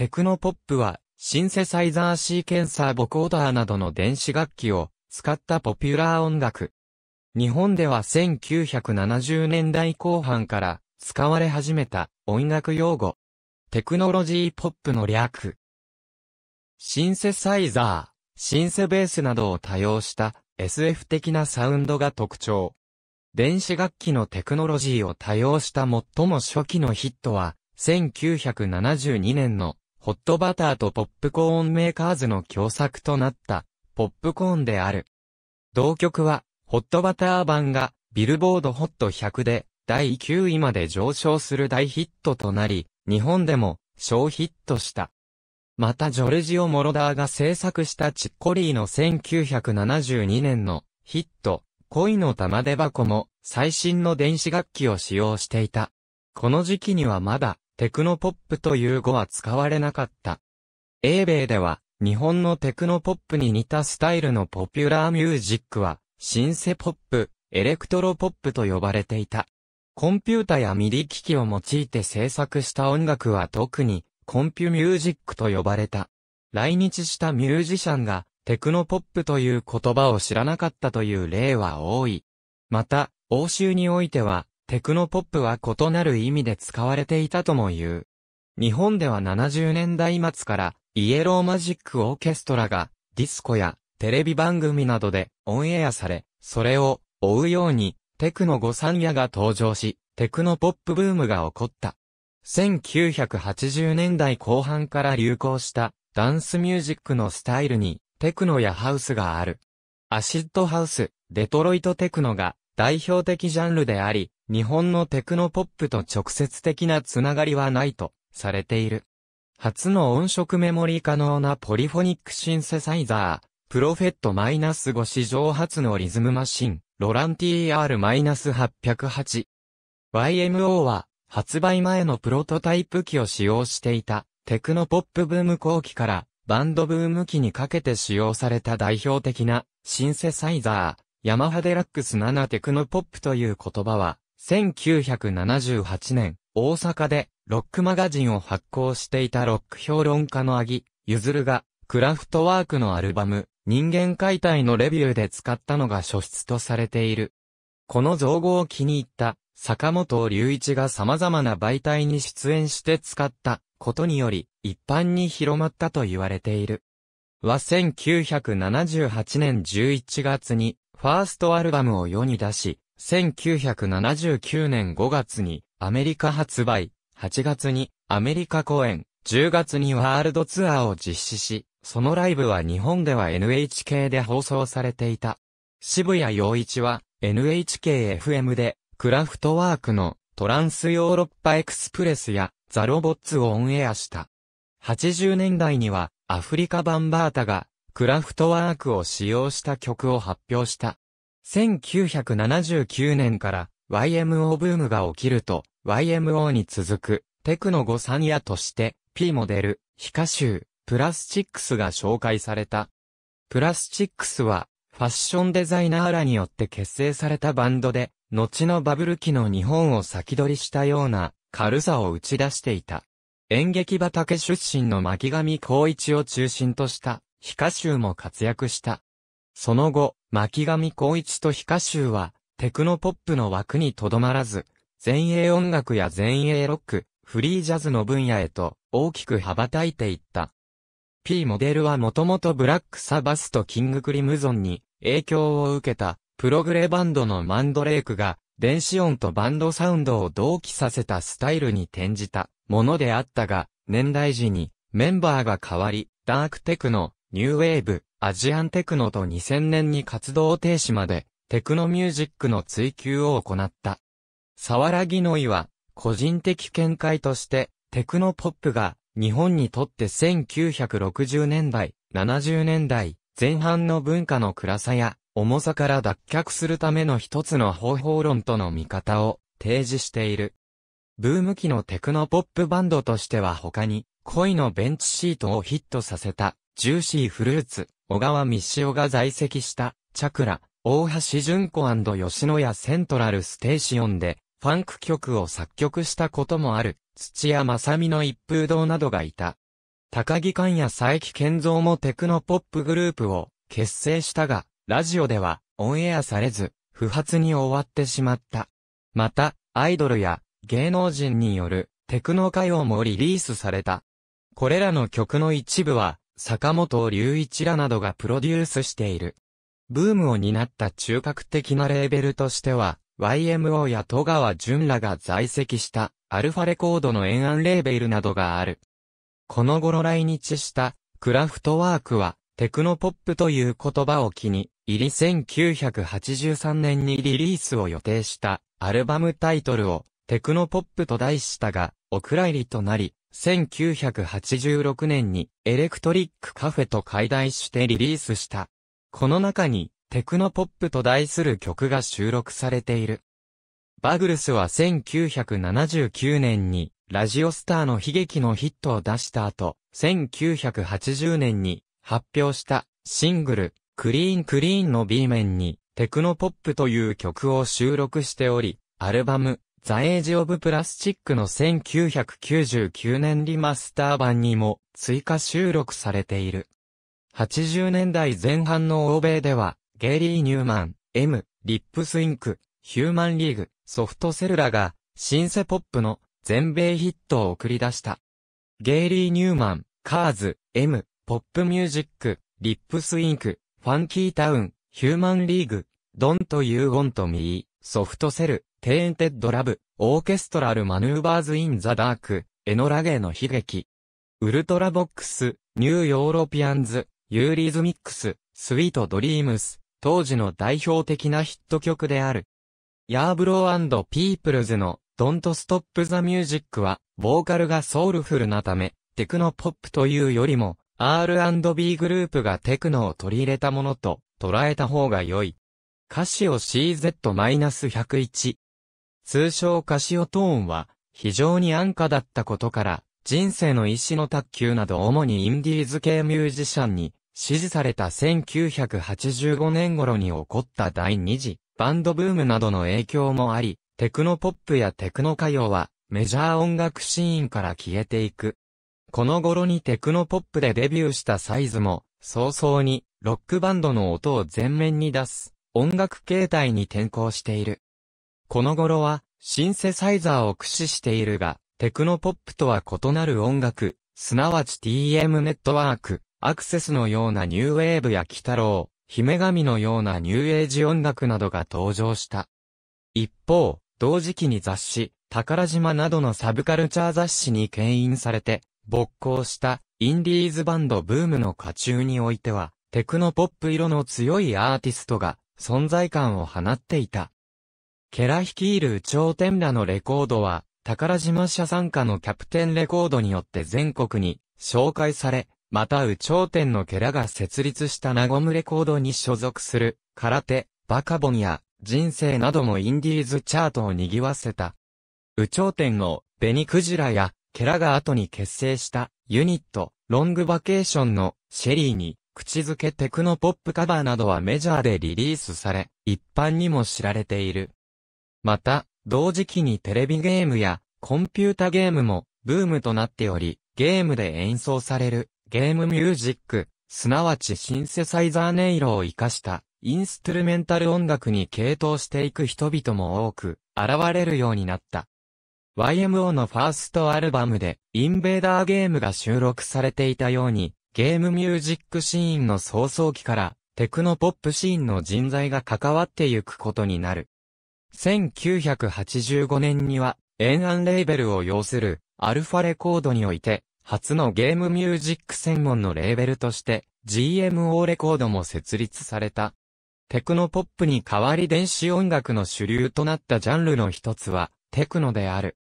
テクノポップは、シンセサイザーシーケンサーボコーダーなどの電子楽器を使ったポピュラー音楽。日本では1970年代後半から使われ始めた音楽用語。テクノロジーポップの略。シンセサイザー、シンセベースなどを多用した SF 的なサウンドが特徴。電子楽器のテクノロジーを多用した最も初期のヒットは、1972年のホットバターとポップコーンメーカーズの共作となった、ポップコーンである。同曲は、ホットバター版が、ビルボードホット100で、第9位まで上昇する大ヒットとなり、日本でも、小ヒットした。またジョルジオ・モロダーが制作したチッコリーの1972年のヒット、恋の玉手箱も最新の電子楽器を使用していた。この時期にはまだテクノポップという語は使われなかった。英米では、日本のテクノポップに似たスタイルのポピュラーミュージックは、シンセポップ、エレクトロポップと呼ばれていた。コンピュータやミリ機器を用いて制作した音楽は特に、コンピュミュージックと呼ばれた。来日したミュージシャンが、テクノポップという言葉を知らなかったという例は多い。また、欧州においては、テクノポップは異なる意味で使われていたとも言う。日本では70年代末からイエローマジックオーケストラがディスコやテレビ番組などでオンエアされ、それを追うようにテクノ御三夜が登場し、テクノポップブームが起こった。1980年代後半から流行したダンスミュージックのスタイルにテクノやハウスがある。アシッドハウス、デトロイトテクノが代表的ジャンルであり、日本のテクノポップと直接的なつながりはないとされている。初の音色メモリ可能なポリフォニックシンセサイザー、プロフェット -5 史上初のリズムマシン、ロラン TR-808。YMO は発売前のプロトタイプ機を使用していたテクノポップブーム後期からバンドブーム期にかけて使用された代表的なシンセサイザー、ヤマハデラックス7テクノポップという言葉は1978年、大阪でロックマガジンを発行していたロック評論家のアギ、ゆずるが、クラフトワークのアルバム、人間解体のレビューで使ったのが初出とされている。この造語を気に入った坂本隆一が様々な媒体に出演して使ったことにより一般に広まったと言われている。は1978年11月にファーストアルバムを世に出し、1979年5月にアメリカ発売、8月にアメリカ公演、10月にワールドツアーを実施し、そのライブは日本では NHK で放送されていた。渋谷陽一は NHKFM でクラフトワークのトランスヨーロッパエクスプレスやザロボッツをオンエアした。80年代にはアフリカバンバータがクラフトワークを使用した曲を発表した。1979年から YMO ブームが起きると、YMO に続くテクノサ3夜として、P モデル、シュー、プラスチックスが紹介された。プラスチックスは、ファッションデザイナーらによって結成されたバンドで、後のバブル期の日本を先取りしたような軽さを打ち出していた。演劇畑出身の巻上光一を中心とした、シューも活躍した。その後、巻上光一とヒカシューは、テクノポップの枠にとどまらず、前衛音楽や前衛ロック、フリージャズの分野へと大きく羽ばたいていった。P モデルはもともとブラックサバスとキングクリムゾンに影響を受けたプログレバンドのマンドレイクが電子音とバンドサウンドを同期させたスタイルに転じたものであったが、年代時にメンバーが変わり、ダークテクノ、ニューウェーブ、アジアンテクノと2000年に活動停止まで、テクノミュージックの追求を行った。サワラギノイは、個人的見解として、テクノポップが、日本にとって1960年代、70年代、前半の文化の暗さや、重さから脱却するための一つの方法論との見方を提示している。ブーム期のテクノポップバンドとしては他に、恋のベンチシートをヒットさせた、ジューシーフルーツ、小川三潮が在籍した、チャクラ、大橋純子吉野家セントラルステーションで、ファンク曲を作曲したこともある、土屋正美の一風堂などがいた。高木寛や佐伯健三もテクノポップグループを結成したが、ラジオではオンエアされず、不発に終わってしまった。また、アイドルや芸能人によるテクノ歌謡もリリースされた。これらの曲の一部は、坂本隆一らなどがプロデュースしている。ブームを担った中核的なレーベルとしては、YMO や戸川淳らが在籍したアルファレコードの延安レーベルなどがある。この頃来日したクラフトワークはテクノポップという言葉を機に入り1983年にリリースを予定したアルバムタイトルをテクノポップと題したが、お蔵入りとなり、1986年にエレクトリックカフェと解題してリリースした。この中にテクノポップと題する曲が収録されている。バグルスは1979年にラジオスターの悲劇のヒットを出した後、1980年に発表したシングルクリーンクリーンの B 面にテクノポップという曲を収録しており、アルバムザ・エイジ・オブ・プラスチックの1999年リマスター版にも追加収録されている。80年代前半の欧米では、ゲイリー・ニューマン、M、リップスインク、ヒューマンリーグ、ソフトセルラが、シンセポップの全米ヒットを送り出した。ゲイリー・ニューマン、カーズ、M、ポップミュージック、リップスインク、ファンキータウン、ヒューマンリーグ、ドンとユーゴンとミー、ソフトセル、テーンテッドラブ、オーケストラルマヌーバーズインザダーク、エノラゲーの悲劇。ウルトラボックス、ニューヨーロピアンズ、ユーリズミックス、スウィートドリームス、当時の代表的なヒット曲である。ヤーブローピープルズの Don't Stop the Music は、ボーカルがソウルフルなため、テクノポップというよりも、R&B グループがテクノを取り入れたものと捉えた方が良い。歌詞を CZ-101 通称カシオトーンは、非常に安価だったことから、人生の石の卓球など主にインディーズ系ミュージシャンに支持された1985年頃に起こった第二次バンドブームなどの影響もあり、テクノポップやテクノ歌謡はメジャー音楽シーンから消えていく。この頃にテクノポップでデビューしたサイズも、早々にロックバンドの音を前面に出す音楽形態に転向している。この頃は、シンセサイザーを駆使しているが、テクノポップとは異なる音楽、すなわち TM ネットワーク、アクセスのようなニューウェーブや鬼太郎、姫神のようなニューエイジ音楽などが登場した。一方、同時期に雑誌、宝島などのサブカルチャー雑誌に牽引されて、勃興したインディーズバンドブームの下中においては、テクノポップ色の強いアーティストが存在感を放っていた。ケラ率いる宇宙天らのレコードは、宝島社参加のキャプテンレコードによって全国に紹介され、また宇宙天のケラが設立したナゴムレコードに所属する、空手、バカボンや、人生などもインディーズチャートを賑わせた。宇宙天を、ベニクジラや、ケラが後に結成したユニット、ロングバケーションのシェリーに、口づけテクノポップカバーなどはメジャーでリリースされ、一般にも知られている。また、同時期にテレビゲームやコンピュータゲームもブームとなっており、ゲームで演奏されるゲームミュージック、すなわちシンセサイザー音色を活かしたインストゥルメンタル音楽に傾倒していく人々も多く現れるようになった。YMO のファーストアルバムでインベーダーゲームが収録されていたようにゲームミュージックシーンの早々期からテクノポップシーンの人材が関わってゆくことになる。1985年には、延安レーベルを要する、アルファレコードにおいて、初のゲームミュージック専門のレーベルとして、GMO レコードも設立された。テクノポップに代わり電子音楽の主流となったジャンルの一つは、テクノである。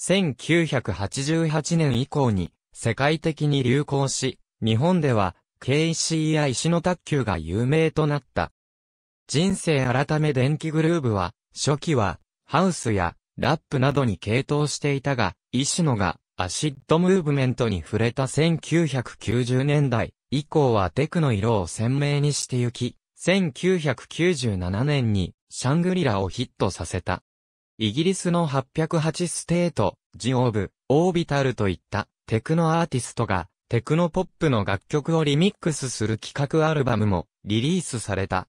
1988年以降に、世界的に流行し、日本では、KCI 石の卓球が有名となった。人生改め電気グルーブは、初期は、ハウスや、ラップなどに傾倒していたが、石野が、アシッドムーブメントに触れた1990年代以降はテクの色を鮮明にしてゆき、1997年にシャングリラをヒットさせた。イギリスの808ステート、ジオブ、オービタルといったテクノアーティストがテクノポップの楽曲をリミックスする企画アルバムもリリースされた。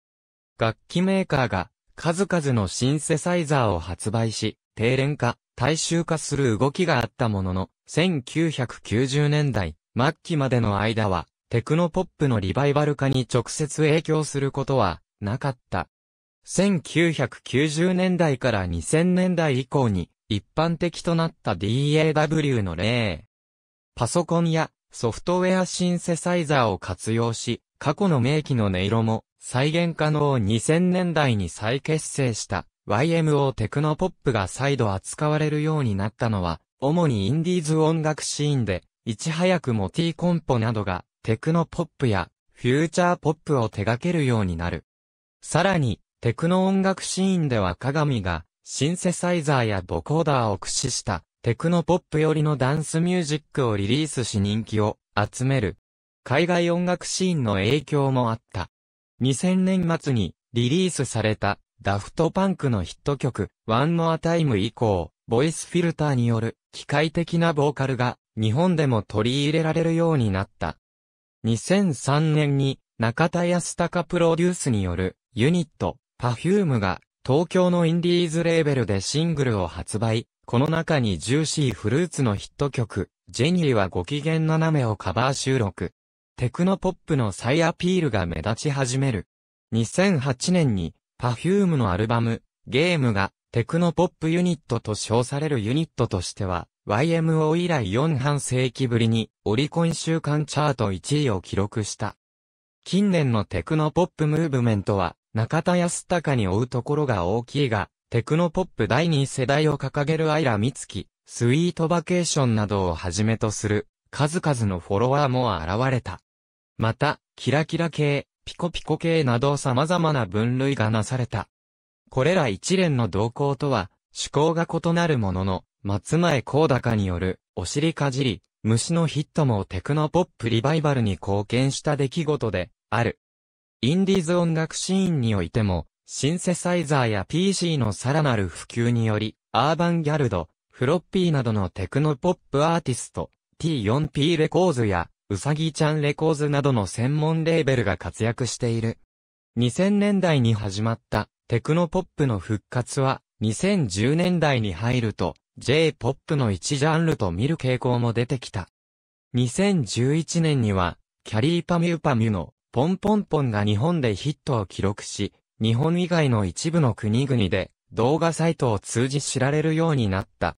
楽器メーカーが数々のシンセサイザーを発売し、低廉化、大衆化する動きがあったものの、1990年代末期までの間は、テクノポップのリバイバル化に直接影響することはなかった。1990年代から2000年代以降に一般的となった DAW の例。パソコンやソフトウェアシンセサイザーを活用し、過去の名機の音色も再現可能を2000年代に再結成した YMO テクノポップが再度扱われるようになったのは、主にインディーズ音楽シーンで、いち早くモティコンポなどがテクノポップやフューチャーポップを手掛けるようになる。さらに、テクノ音楽シーンでは鏡がシンセサイザーやボコーダーを駆使したテクノポップ寄りのダンスミュージックをリリースし人気を集める。海外音楽シーンの影響もあった。2000年末にリリースされたダフトパンクのヒット曲ワンモアタイム以降、ボイスフィルターによる機械的なボーカルが日本でも取り入れられるようになった。2003年に中田康隆プロデュースによるユニットパフュームが東京のインディーズレーベルでシングルを発売。この中にジューシーフルーツのヒット曲、ジェニーはご機嫌斜めをカバー収録。テクノポップの再アピールが目立ち始める。2008年に、パフュームのアルバム、ゲームが、テクノポップユニットと称されるユニットとしては、YMO 以来4半世紀ぶりに、オリコン週間チャート1位を記録した。近年のテクノポップムーブメントは、中田康隆に追うところが大きいが、テクノポップ第2世代を掲げるアイラ・ミツキ、スイートバケーションなどをはじめとする、数々のフォロワーも現れた。また、キラキラ系、ピコピコ系など様々な分類がなされた。これら一連の動向とは、趣向が異なるものの、松前高高による、お尻かじり、虫のヒットもテクノポップリバイバルに貢献した出来事で、ある。インディーズ音楽シーンにおいても、シンセサイザーや PC のさらなる普及により、アーバンギャルド、フロッピーなどのテクノポップアーティスト、T4P レコーズやうさぎちゃんレコーズなどの専門レーベルが活躍している。2000年代に始まったテクノポップの復活は2010年代に入ると J-POP の一ジャンルと見る傾向も出てきた。2011年にはキャリーパミューパミュのポンポンポンが日本でヒットを記録し、日本以外の一部の国々で動画サイトを通じ知られるようになった。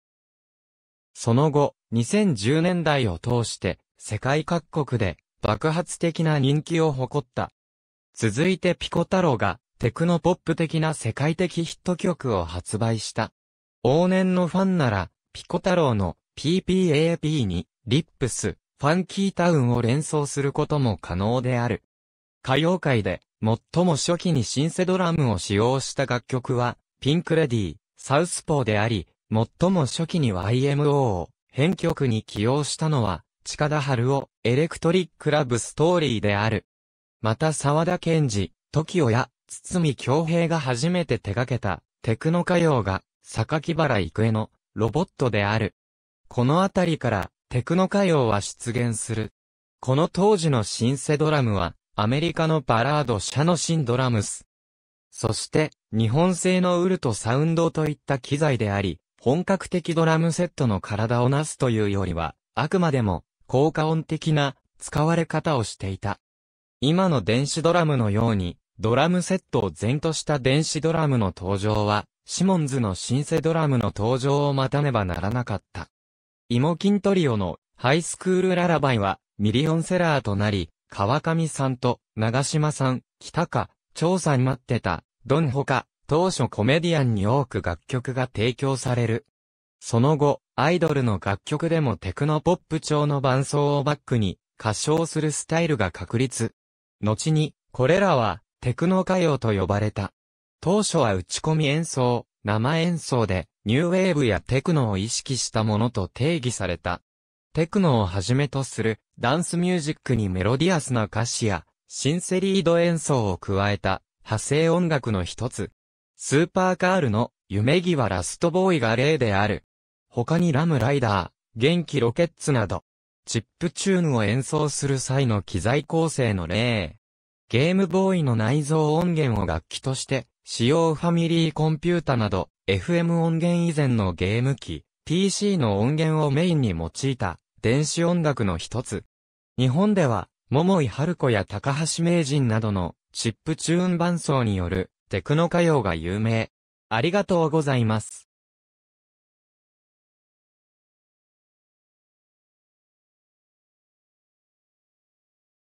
その後、2010年代を通して、世界各国で爆発的な人気を誇った。続いてピコ太郎がテクノポップ的な世界的ヒット曲を発売した。往年のファンなら、ピコ太郎の PPAP にリップス、ファンキータウンを連想することも可能である。歌謡界で最も初期にシンセドラムを使用した楽曲は、ピンクレディー、サウスポーであり、最も初期に YMO を編曲に起用したのは、近田春夫、エレクトリックラブストーリーである。また沢田賢治、時代や、堤京平が初めて手掛けた、テクノ歌謡が、榊原郁恵の、ロボットである。このあたりから、テクノ歌謡は出現する。この当時のシンセドラムは、アメリカのバラード社のシンドラムス。そして、日本製のウルトサウンドといった機材であり、本格的ドラムセットの体をなすというよりは、あくまでも、効果音的な使われ方をしていた。今の電子ドラムのように、ドラムセットを前とした電子ドラムの登場は、シモンズのシンセドラムの登場を待たねばならなかった。イモキントリオのハイスクールララバイはミリオンセラーとなり、川上さんと長島さん、北か、調査に待ってた、ドンほか、当初コメディアンに多く楽曲が提供される。その後、アイドルの楽曲でもテクノポップ調の伴奏をバックに歌唱するスタイルが確立。後に、これらはテクノ歌謡と呼ばれた。当初は打ち込み演奏、生演奏で、ニューウェーブやテクノを意識したものと定義された。テクノをはじめとするダンスミュージックにメロディアスな歌詞やシンセリード演奏を加えた派生音楽の一つ。スーパーカールの夢際ラストボーイが例である。他にラムライダー、元気ロケッツなど、チップチューンを演奏する際の機材構成の例。ゲームボーイの内蔵音源を楽器として、使用ファミリーコンピュータなど、FM 音源以前のゲーム機、PC の音源をメインに用いた、電子音楽の一つ。日本では、桃井春子や高橋名人などの、チップチューン伴奏による、テクノ歌謡が有名。ありがとうございます。